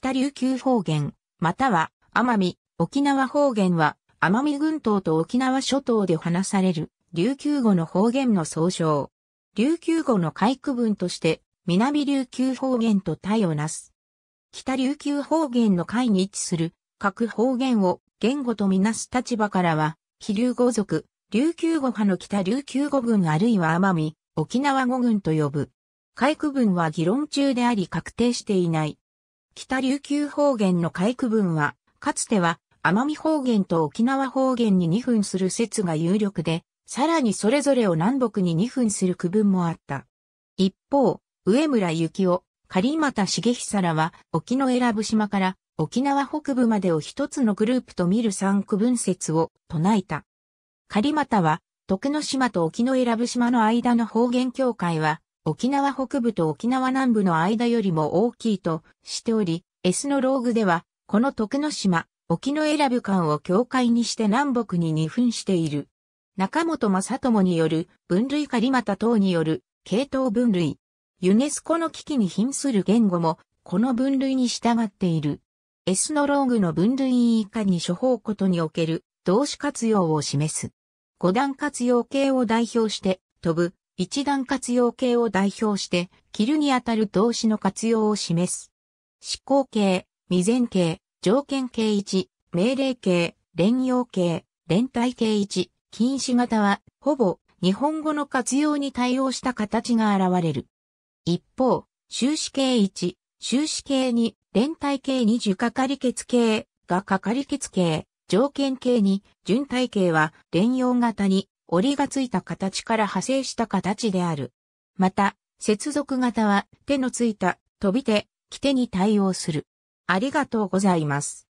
北琉球方言、または奄美、沖縄方言は、奄美群島と沖縄諸島で話される琉球語の方言の総称。琉球語の回区分として、南琉球方言と対をなす。北琉球方言の会に位置する各方言を言語とみなす立場からは、非流語族、琉球語派の北琉球語群あるいは奄美、沖縄語群と呼ぶ。回区分は議論中であり確定していない。北琉球方言の下区分は、かつては奄美方言と沖縄方言に2分する説が有力で、さらにそれぞれを南北に2分する区分もあった。一方、上村幸男、狩俣重久らは、沖永良部島から沖縄北部までを一つのグループと見る三区分説を唱えた。狩俣は、徳之島と沖永良部島の間の方言協会は、沖縄北部と沖縄南部の間よりも大きいとしており、エスノローグでは、この徳之島、沖永良部間を境界にして南北に二分している。中本正友による分類狩俣等による系統分類。ユネスコの危機に瀕する言語も、この分類に従っている。エスノローグの分類以下に処方ことにおける動詞活用を示す。五段活用形を代表して、飛ぶ、一段活用形を代表して、切るにあたる動詞の活用を示す。思考形、未然形、条件形一、命令形、連用形、連帯形一、禁止型は、ほぼ、日本語の活用に対応した形が現れる。一方、終止形一、終止形二、連帯形二受かかり決形がかかり決形、条件形に、順体形は連用型に折りがついた形から派生した形である。また、接続型は手のついた飛び手、着手に対応する。ありがとうございます。